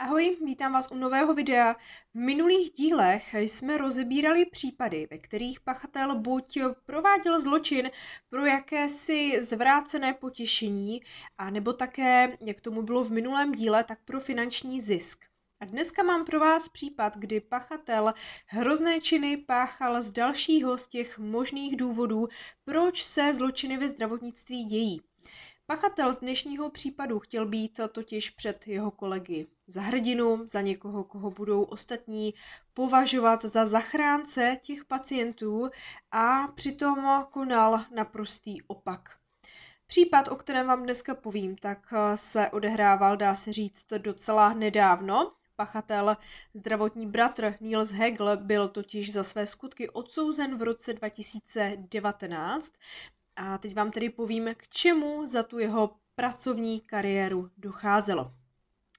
Ahoj, vítám vás u nového videa. V minulých dílech jsme rozebírali případy, ve kterých pachatel buď prováděl zločin pro jakési zvrácené potěšení, a nebo také, jak tomu bylo v minulém díle, tak pro finanční zisk. A dneska mám pro vás případ, kdy pachatel hrozné činy páchal z dalšího z těch možných důvodů, proč se zločiny ve zdravotnictví dějí. Pachatel z dnešního případu chtěl být totiž před jeho kolegy za hrdinu, za někoho, koho budou ostatní považovat za zachránce těch pacientů a přitom konal naprostý opak. Případ, o kterém vám dneska povím, tak eh, se odehrával, dá se říct, docela nedávno. Pachatel, zdravotní bratr Niels Hegel, byl totiž za své skutky odsouzen v roce 2019. A teď vám tedy povím, k čemu za tu jeho pracovní kariéru docházelo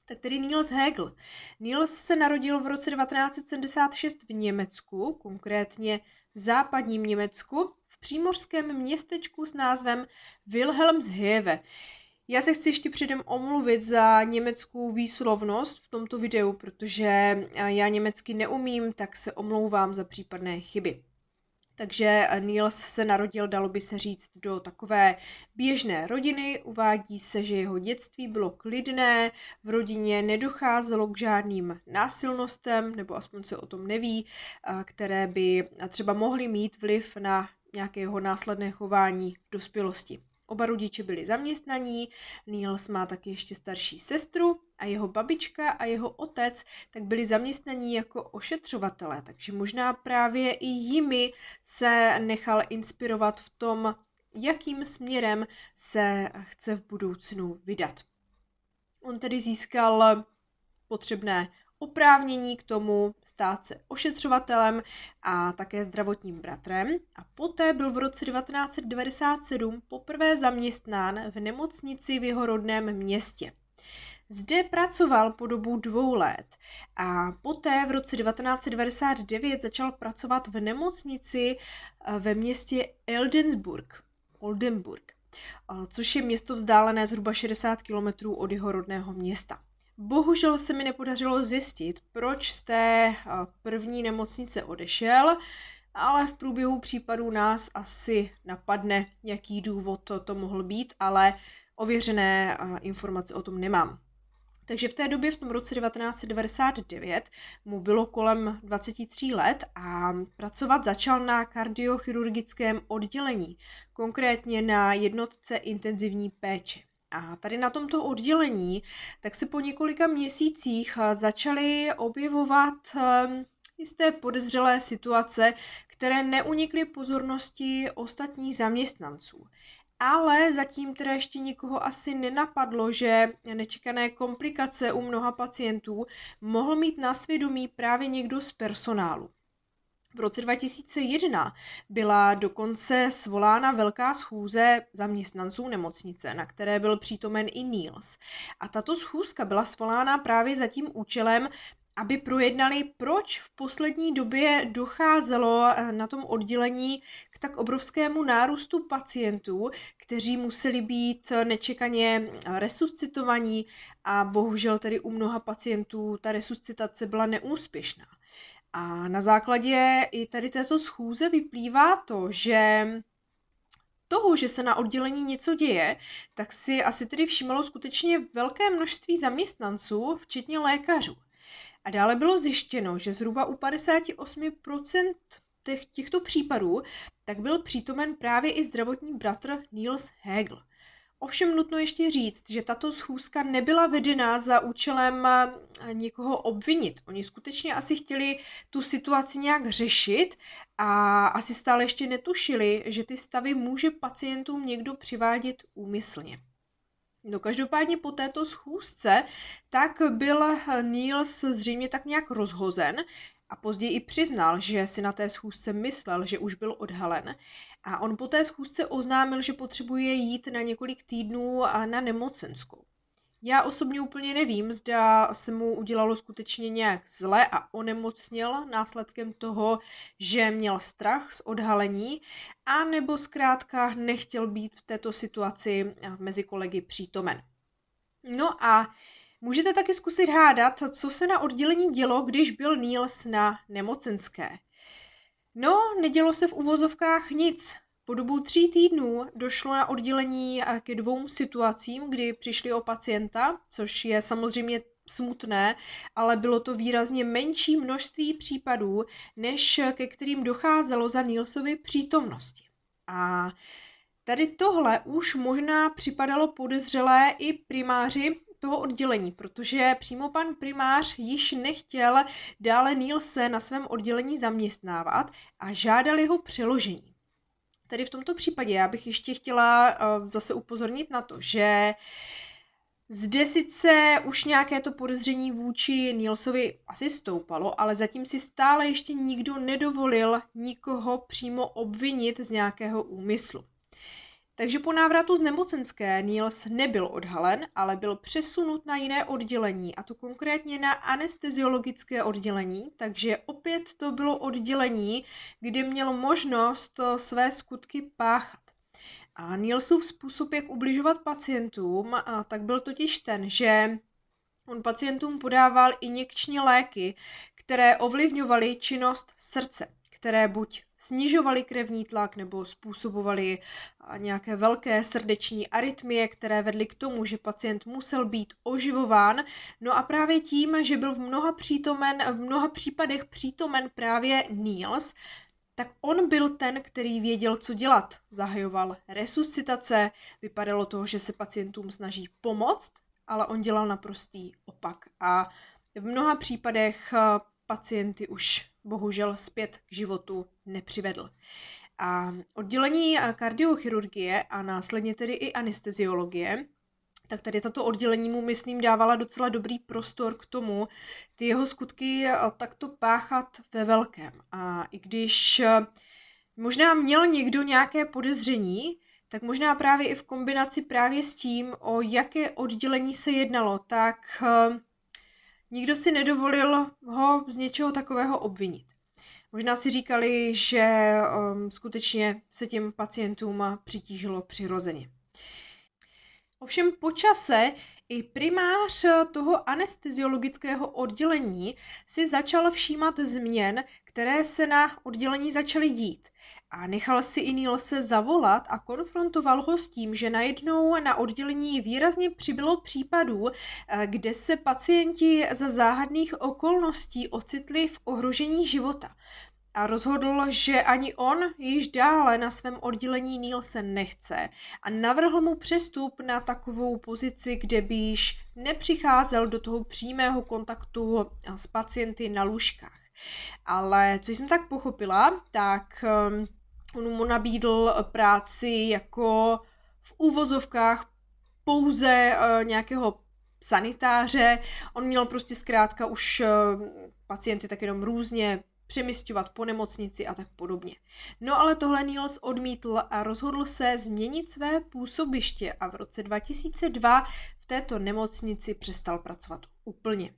tak tedy Niels Hegel. Niels se narodil v roce 1976 v Německu, konkrétně v západním Německu, v přímořském městečku s názvem Wilhelmshöhe. Já se chci ještě předem omluvit za německou výslovnost v tomto videu, protože já německy neumím, tak se omlouvám za případné chyby. Takže eh, Niels se narodil, dalo by se říct, do takové běžné rodiny. Uvádí se, že jeho dětství bylo klidné, v rodině nedocházelo k žádným násilnostem, nebo aspoň se o tom neví, eh, které by eh, třeba mohly mít vliv na nějakého následné chování v dospělosti. Oba rodiče byli zaměstnaní, Niels má taky ještě starší sestru a jeho babička a jeho otec tak byli zaměstnaní jako ošetřovatelé, takže možná právě i jimi se nechal inspirovat v tom, jakým směrem se chce v budoucnu vydat. On tedy získal potřebné oprávnění k tomu stát se ošetřovatelem a také zdravotním bratrem a poté byl v roce 1997 poprvé zaměstnán v nemocnici v jeho rodném městě. Zde pracoval po dobu dvou let a poté v roce 1999 začal pracovat v nemocnici eh, ve městě Eldensburg, Oldenburg, eh, což je město vzdálené zhruba 60 km od jeho rodného města. Bohužel se mi nepodařilo zjistit, proč z té eh, první nemocnice odešel, ale v průběhu případu nás asi napadne, jaký důvod to, to mohl být, ale ověřené eh, informace o tom nemám. Takže v té době, v tom roce 1999, mu bylo kolem 23 let a pracovat začal na kardiochirurgickém oddělení, konkrétně na jednotce intenzivní péče. A tady na tomto oddělení tak se po několika měsících eh, začaly objevovat ehm, jisté podezřelé situace, které neunikly pozornosti ostatních zaměstnanců. Ale zatím teda ještě nikoho asi nenapadlo, že nečekané komplikace u mnoha pacientů mohl mít na svědomí právě někdo z personálu. V roce 2001 byla dokonce svolána velká schůze zaměstnanců nemocnice, na které byl přítomen i Niels. A tato schůzka byla svolána právě za tím účelem, aby projednali, proč v poslední době docházelo eh, na tom oddělení k tak obrovskému nárůstu pacientů, kteří museli být nečekaně resuscitovaní a bohužel tedy u mnoha pacientů ta resuscitace byla neúspěšná. A na základě i tady této schůze vyplývá to, že toho, že se na oddělení něco děje, tak si asi tedy všimlo skutečně velké množství zaměstnanců, včetně lékařů. A dále bylo zjištěno, že zhruba u 58% těch, těchto případů tak byl přítomen právě i zdravotní bratr Niels Hegel. Ovšem nutno ještě říct, že tato schůzka nebyla vedená za účelem eh, někoho obvinit. Oni skutečně asi chtěli tu situaci nějak řešit a asi stále ještě netušili, že ty stavy může pacientům někdo přivádět úmyslně. No každopádně po této schůzce tak byl eh, Niels zřejmě tak nějak rozhozen a později i přiznal, že si na té schůzce myslel, že už byl odhalen. A on po té schůzce oznámil, že potřebuje jít na několik týdnů na nemocenskou. Já osobně úplně nevím, zda se mu udělalo skutečně nějak zle a onemocněl následkem toho, že měl strach z odhalení, a nebo zkrátka nechtěl být v této situaci mezi kolegy přítomen. No a Můžete taky zkusit hádat, co se na oddělení dělo, když byl Niels na nemocenské. No, nedělo se v uvozovkách nic. Po dobu tří týdnů došlo na oddělení eh, ke dvou situacím, kdy přišli o pacienta, což je samozřejmě smutné, ale bylo to výrazně menší množství případů, než eh, ke kterým docházelo za Nilsovy přítomnosti. A tady tohle už možná připadalo podezřelé i primáři toho oddělení, protože přímo pan primář již nechtěl dále Nielse na svém oddělení zaměstnávat a žádal jeho přeložení. Tady v tomto případě já bych ještě chtěla eh, zase upozornit na to, že zde sice už nějaké to podezření vůči Nielsovi asi stoupalo, ale zatím si stále ještě nikdo nedovolil nikoho přímo obvinit z nějakého úmyslu. Takže po návratu z nemocenské Niels nebyl odhalen, ale byl přesunut na jiné oddělení, a to konkrétně na anesteziologické oddělení, takže opět to bylo oddělení, kde měl možnost eh, své skutky páchat. A Nielsův způsob, jak ubližovat pacientům, tak byl totiž ten, že on pacientům podával injekční léky, které ovlivňovaly činnost srdce, které buď snižovaly krevní tlak nebo způsobovaly nějaké velké srdeční arytmie, které vedly k tomu, že pacient musel být oživován. No a právě tím, že byl v mnoha, přítomen, v mnoha případech přítomen právě Niels, tak on byl ten, který věděl, co dělat. Zahajoval resuscitace, vypadalo to, že se pacientům snaží pomoct, ale on dělal naprostý opak a v mnoha případech pacienty už bohužel zpět k životu nepřivedl. A oddělení eh, kardiochirurgie a následně tedy i anesteziologie tak tady tato oddělení mu, myslím, dávala docela dobrý prostor k tomu, ty jeho skutky eh, takto páchat ve velkém. A i když eh, možná měl někdo nějaké podezření, tak možná právě i v kombinaci právě s tím, o jaké oddělení se jednalo, tak Nikdo si nedovolil ho z něčeho takového obvinit. Možná si říkali, že um, skutečně se těm pacientům přitížilo přirozeně. Ovšem po čase i primář toho anesteziologického oddělení si začal všímat změn, které se na oddělení začaly dít. A nechal si i se zavolat a konfrontoval ho s tím, že najednou na oddělení výrazně přibylo případů, eh, kde se pacienti za záhadných okolností ocitli v ohrožení života a rozhodl, že ani on již dále na svém oddělení Nielsen nechce a navrhl mu přestup na takovou pozici, kde by již nepřicházel do toho přímého kontaktu eh, s pacienty na lůžkách. Ale co jsem tak pochopila, tak ehm, on mu nabídl práci jako v úvozovkách pouze eh, nějakého sanitáře. On měl prostě zkrátka už eh, pacienty tak jenom různě přemysťovat po nemocnici a tak podobně. No ale tohle Niels odmítl a rozhodl se změnit své působiště a v roce 2002 v této nemocnici přestal pracovat úplně.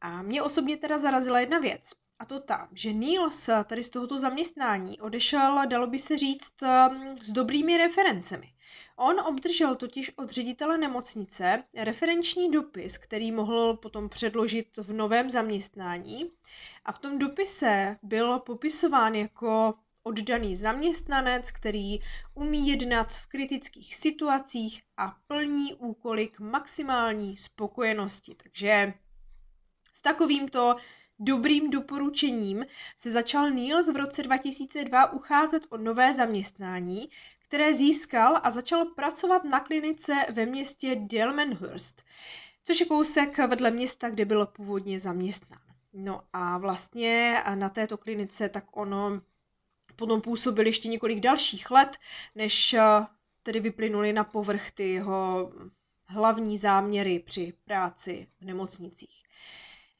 A mě osobně teda zarazila jedna věc. A to ta, že Niels tady z tohoto zaměstnání odešel, dalo by se říct, s dobrými referencemi. On obdržel totiž od ředitele nemocnice referenční dopis, který mohl potom předložit v novém zaměstnání a v tom dopise byl popisován jako oddaný zaměstnanec, který umí jednat v kritických situacích a plní úkoly k maximální spokojenosti. Takže s takovýmto dobrým doporučením se začal Niels v roce 2002 ucházet o nové zaměstnání které získal a začal pracovat na klinice ve městě Delmenhurst, což je kousek vedle města, kde byl původně zaměstnán. No a vlastně na této klinice tak ono potom působil ještě několik dalších let, než eh, tedy vyplynuli na povrch ty jeho hlavní záměry při práci v nemocnicích.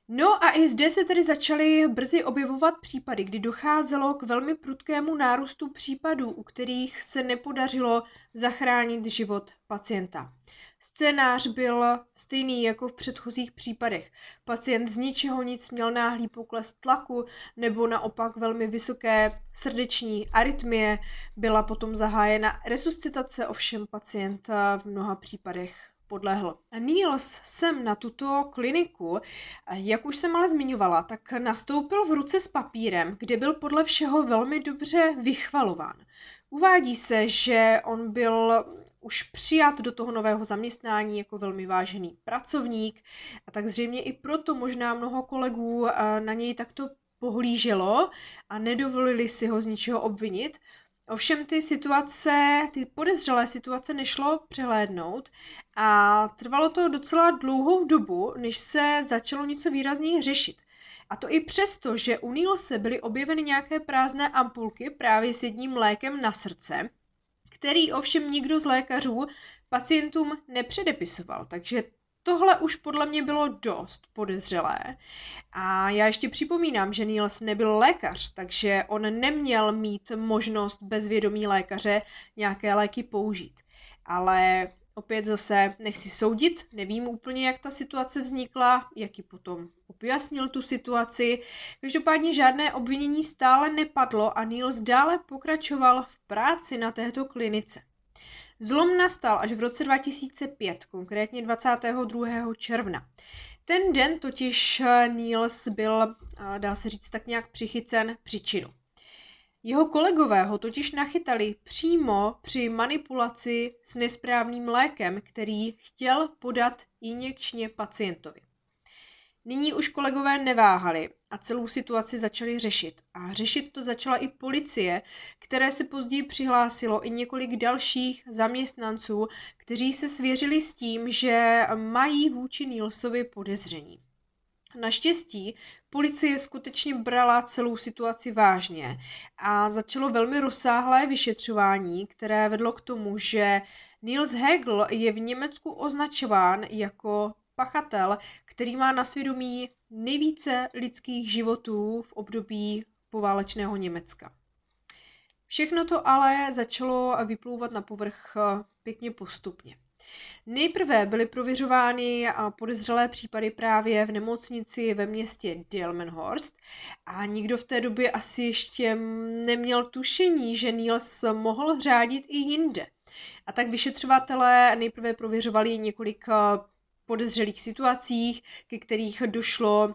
No a i zde se tedy začaly brzy objevovat případy, kdy docházelo k velmi prudkému nárůstu případů, u kterých se nepodařilo zachránit život pacienta. Scénář byl stejný jako v předchozích případech. Pacient z ničeho nic měl náhlý pokles tlaku nebo naopak velmi vysoké srdeční arytmie. Byla potom zahájena resuscitace, ovšem pacient v mnoha případech podlehl. Niels sem na tuto kliniku, jak už jsem ale zmiňovala, tak nastoupil v ruce s papírem, kde byl podle všeho velmi dobře vychvalován. Uvádí se, že on byl už přijat do toho nového zaměstnání jako velmi vážený pracovník a tak zřejmě i proto možná mnoho kolegů eh, na něj takto pohlíželo a nedovolili si ho z ničeho obvinit, Ovšem ty situace, ty podezřelé situace nešlo přehlédnout a trvalo to docela dlouhou dobu, než se začalo něco výrazněji řešit. A to i přesto, že u Nilse byly objeveny nějaké prázdné ampulky právě s jedním lékem na srdce, který ovšem nikdo z lékařů pacientům nepředepisoval, takže tohle už podle mě bylo dost podezřelé. A já ještě připomínám, že Niels nebyl lékař, takže on neměl mít možnost bez vědomí lékaře nějaké léky použít. Ale opět zase nechci soudit, nevím úplně, jak ta situace vznikla, jaký potom objasnil tu situaci. Každopádně žádné obvinění stále nepadlo a Niels dále pokračoval v práci na této klinice. Zlom nastal až v roce 2005, konkrétně 22. června. Ten den totiž eh, Niels byl, eh, dá se říct, tak nějak přichycen příčinu. Jeho kolegové ho totiž nachytali přímo při manipulaci s nesprávným lékem, který chtěl podat injekčně pacientovi. Nyní už kolegové neváhali a celou situaci začali řešit. A řešit to začala i policie, které se později přihlásilo i několik dalších zaměstnanců, kteří se svěřili s tím, že mají vůči Nilsovi podezření. Naštěstí policie skutečně brala celou situaci vážně a začalo velmi rozsáhlé vyšetřování, které vedlo k tomu, že Nils Hegel je v Německu označován jako pachatel, který má na svědomí nejvíce lidských životů v období poválečného Německa. Všechno to ale začalo vyplouvat na povrch eh, pěkně postupně. Nejprve byly prověřovány eh, podezřelé případy právě v nemocnici ve městě Delmenhorst a nikdo v té době asi ještě neměl tušení, že Niels mohl řádit i jinde. A tak vyšetřovatelé nejprve prověřovali několik eh, podezřelých situacích, ke kterých došlo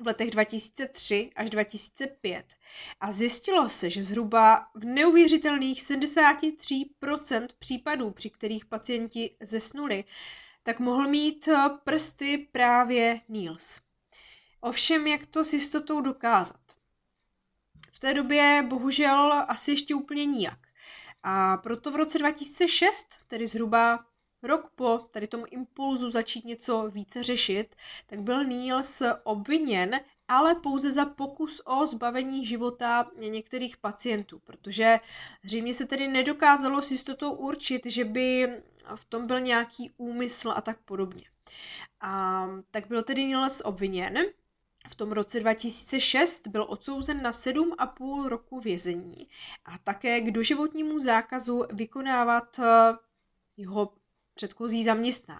v letech 2003 až 2005 a zjistilo se, že zhruba v neuvěřitelných 73% případů, při kterých pacienti zesnuli, tak mohl mít eh, prsty právě Niels. Ovšem, jak to s jistotou dokázat? V té době bohužel asi ještě úplně nijak. A proto v roce 2006, tedy zhruba Rok po tady tomu impulzu začít něco více řešit, tak byl Niels obviněn, ale pouze za pokus o zbavení života některých pacientů, protože zřejmě se tedy nedokázalo s jistotou určit, že by v tom byl nějaký úmysl a tak podobně. A tak byl tedy Niels obviněn, v tom roce 2006 byl odsouzen na 7,5 roku vězení a také k doživotnímu zákazu vykonávat jeho předchozí zaměstnání.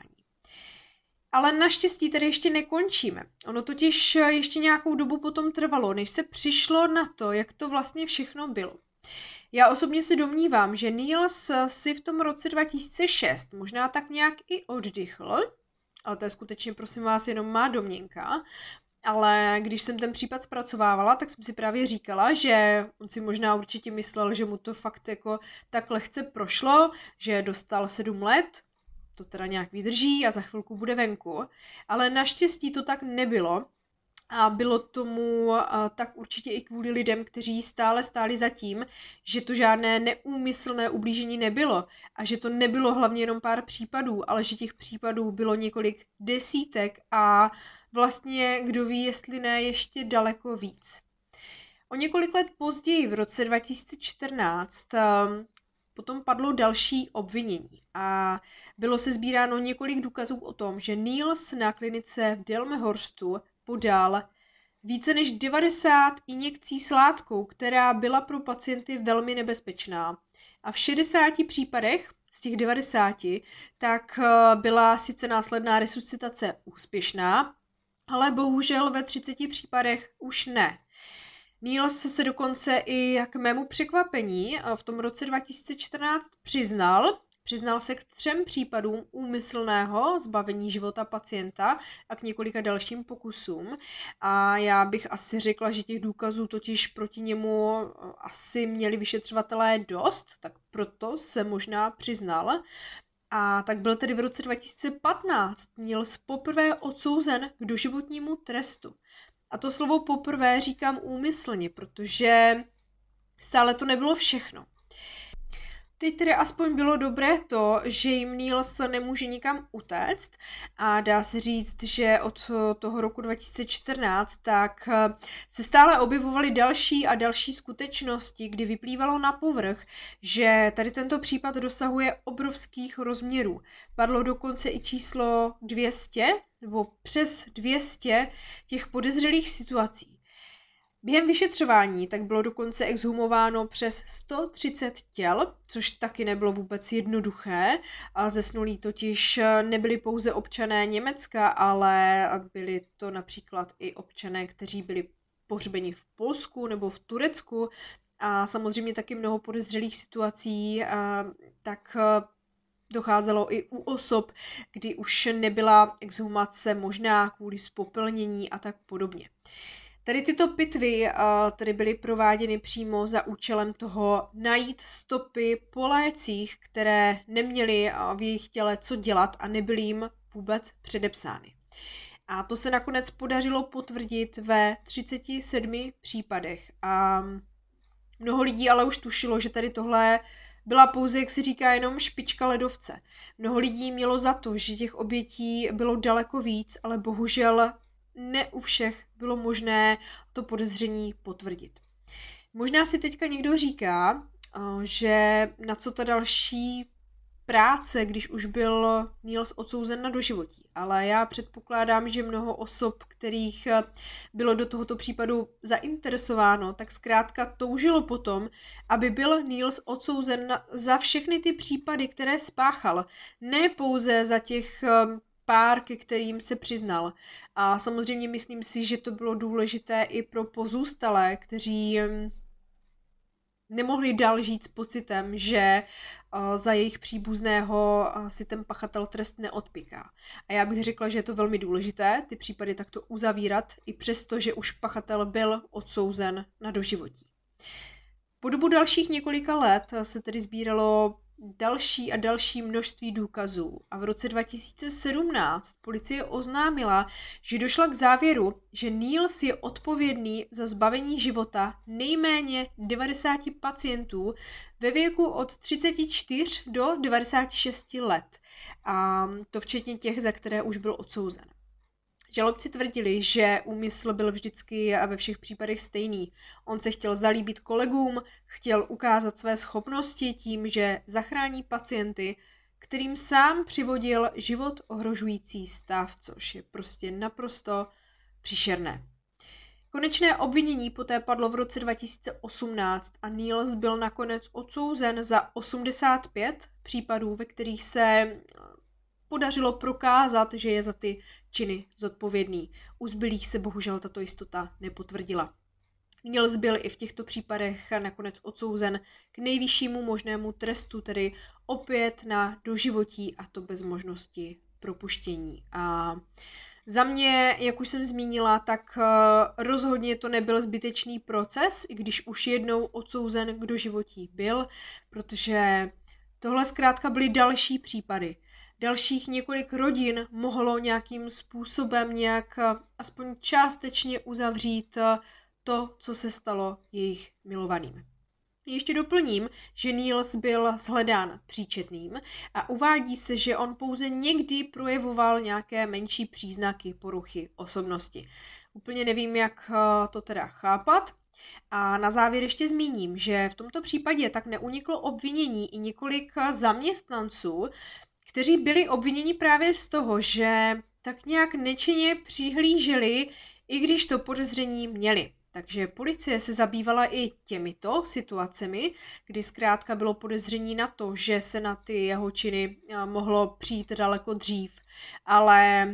Ale naštěstí tady ještě nekončíme. Ono totiž eh, ještě nějakou dobu potom trvalo, než se přišlo na to, jak to vlastně všechno bylo. Já osobně si domnívám, že Niels eh, si v tom roce 2006 možná tak nějak i oddychl, ale to je skutečně, prosím vás, jenom má domněnka, ale když jsem ten případ zpracovávala, tak jsem si právě říkala, že on si možná určitě myslel, že mu to fakt jako tak lehce prošlo, že dostal sedm let, to teda nějak vydrží a za chvilku bude venku. Ale naštěstí to tak nebylo. A bylo tomu a, eh, tak určitě i kvůli lidem, kteří stále stáli za tím, že to žádné neúmyslné ublížení nebylo a že to nebylo hlavně jenom pár případů, ale že těch případů bylo několik desítek a vlastně kdo ví, jestli ne ještě daleko víc. O několik let později, v roce 2014, potom padlo další obvinění a bylo se sbíráno několik důkazů o tom, že Niels na klinice v Delmehorstu podal více než 90 injekcí s látkou, která byla pro pacienty velmi nebezpečná. A v 60 případech z těch 90, tak eh, byla sice následná resuscitace úspěšná, ale bohužel ve 30 případech už ne. Níl se se dokonce i k mému překvapení eh, v tom roce 2014 přiznal, Přiznal se k třem případům úmyslného zbavení života pacienta a k několika dalším pokusům. A já bych asi řekla, že těch důkazů totiž proti němu eh, asi měli vyšetřovatelé dost, tak proto se možná přiznal. A tak byl tedy v roce 2015 níl poprvé odsouzen k doživotnímu trestu. A to slovo poprvé říkám úmyslně, protože stále to nebylo všechno. Teď tedy aspoň bylo dobré to, že jim se nemůže nikam utéct a dá se říct, že od toho roku 2014 tak eh, se stále objevovaly další a další skutečnosti, kdy vyplývalo na povrch, že tady tento případ dosahuje obrovských rozměrů. Padlo dokonce i číslo 200, nebo přes 200 těch podezřelých situací. Během vyšetřování tak bylo dokonce exhumováno přes 130 těl, což taky nebylo vůbec jednoduché. A zesnulí totiž eh, nebyli pouze občané Německa, ale byli to například i občané, kteří byli pohřbeni v Polsku nebo v Turecku. A samozřejmě taky mnoho podezřelých situací, eh, tak eh, Docházelo i u osob, kdy už nebyla exhumace možná kvůli spopelnění a tak podobně. Tady tyto pitvy eh, tedy byly prováděny přímo za účelem toho najít stopy po lécích, které neměly eh, v jejich těle co dělat a nebyly jim vůbec předepsány. A to se nakonec podařilo potvrdit ve 37 případech. A mnoho lidí ale už tušilo, že tady tohle byla pouze, jak se říká, jenom špička ledovce. Mnoho lidí mělo za to, že těch obětí bylo daleko víc, ale bohužel ne u všech bylo možné to podezření potvrdit. Možná si teďka někdo říká, eh, že na co ta další práce, když už byl Niels odsouzen na doživotí, ale já předpokládám, že mnoho osob, kterých eh, bylo do tohoto případu zainteresováno, tak zkrátka toužilo potom, aby byl Niels odsouzen na, za všechny ty případy, které spáchal, ne pouze za těch eh, pár, ke kterým se přiznal. A samozřejmě myslím si, že to bylo důležité i pro pozůstalé, kteří mm, nemohli dál žít s pocitem, že za jejich příbuzného si ten pachatel trest neodpiká. A já bych řekla, že je to velmi důležité ty případy takto uzavírat, i přesto, že už pachatel byl odsouzen na doživotí. Po dobu dalších několika let se tedy sbíralo další a další množství důkazů a v roce 2017 policie oznámila, že došla k závěru, že Niels je odpovědný za zbavení života nejméně 90 pacientů ve věku od 34 do 96 let. A to včetně těch, za které už byl odsouzen. Žalobci tvrdili, že úmysl byl vždycky a ve všech případech stejný. On se chtěl zalíbit kolegům, chtěl ukázat své schopnosti tím, že zachrání pacienty, kterým sám přivodil život ohrožující stav, což je prostě naprosto příšerné. Konečné obvinění poté padlo v roce 2018 a Niels byl nakonec odsouzen za 85 případů, ve kterých se podařilo prokázat, že je za ty činy zodpovědný. U zbylých se bohužel tato jistota nepotvrdila. Nils byl i v těchto případech nakonec odsouzen k nejvyššímu možnému trestu, tedy opět na doživotí a to bez možnosti propuštění. A za mě, jak už jsem zmínila, tak eh, rozhodně to nebyl zbytečný proces, i když už jednou odsouzen k doživotí byl, protože tohle zkrátka byly další případy, dalších několik rodin mohlo nějakým způsobem nějak eh, aspoň částečně uzavřít eh, to, co se stalo jejich milovaným. Ještě doplním, že Niels byl shledán příčetným a uvádí se, že on pouze někdy projevoval nějaké menší příznaky poruchy osobnosti. Úplně nevím, jak eh, to teda chápat. A na závěr ještě zmíním, že v tomto případě tak neuniklo obvinění i několik zaměstnanců, kteří byli obviněni právě z toho, že tak nějak nečinně přihlíželi, i když to podezření měli. Takže policie se zabývala i těmito situacemi, kdy zkrátka bylo podezření na to, že se na ty jeho činy eh, mohlo přijít daleko dřív. Ale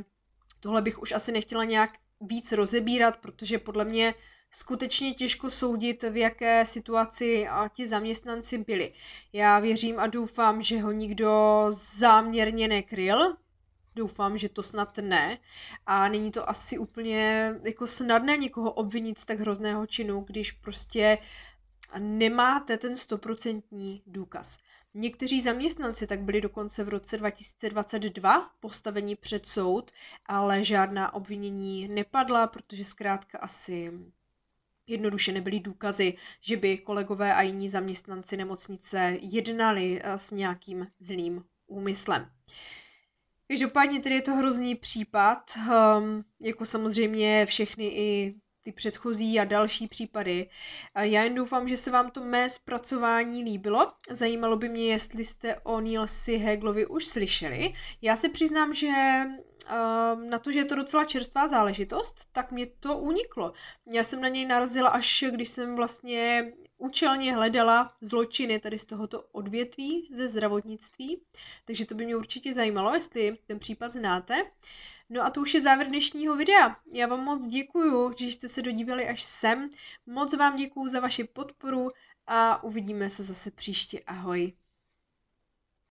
tohle bych už asi nechtěla nějak víc rozebírat, protože podle mě skutečně těžko soudit, v jaké situaci a ti zaměstnanci byli. Já věřím a doufám, že ho nikdo záměrně nekryl, doufám, že to snad ne. A není to asi úplně jako snadné někoho obvinit z tak hrozného činu, když prostě nemáte ten stoprocentní důkaz. Někteří zaměstnanci tak byli dokonce v roce 2022 postaveni před soud, ale žádná obvinění nepadla, protože zkrátka asi Jednoduše nebyly důkazy, že by kolegové a jiní zaměstnanci nemocnice jednali eh, s nějakým zlým úmyslem. Každopádně tedy je to hrozný případ, ehm, jako samozřejmě všechny i ty předchozí a další případy. Já jen doufám, že se vám to mé zpracování líbilo. Zajímalo by mě, jestli jste o Nilsi Heglovi už slyšeli. Já se přiznám, že ehm, na to, že je to docela čerstvá záležitost, tak mě to uniklo. Já jsem na něj narazila až, když jsem vlastně účelně hledala zločiny tady z tohoto odvětví ze zdravotnictví, takže to by mě určitě zajímalo, jestli ten případ znáte. No a to už je závěr dnešního videa. Já vám moc děkuju, že jste se dodívali až sem. Moc vám děkuju za vaši podporu a uvidíme se zase příště. Ahoj.